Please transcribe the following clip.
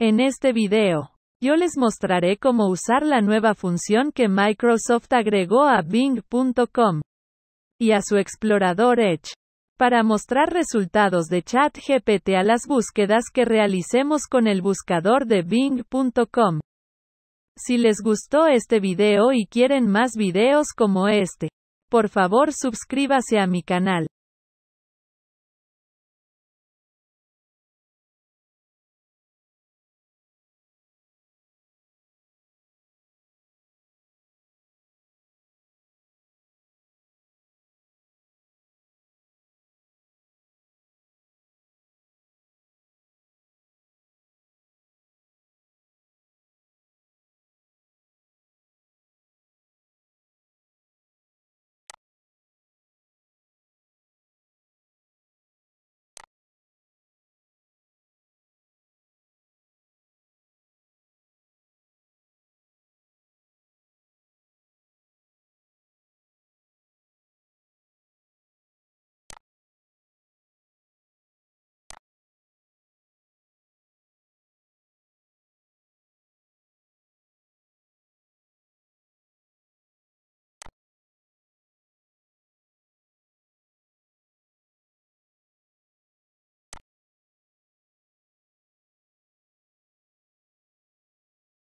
En este video, yo les mostraré cómo usar la nueva función que Microsoft agregó a Bing.com y a su explorador Edge para mostrar resultados de ChatGPT a las búsquedas que realicemos con el buscador de Bing.com. Si les gustó este video y quieren más videos como este, por favor suscríbase a mi canal.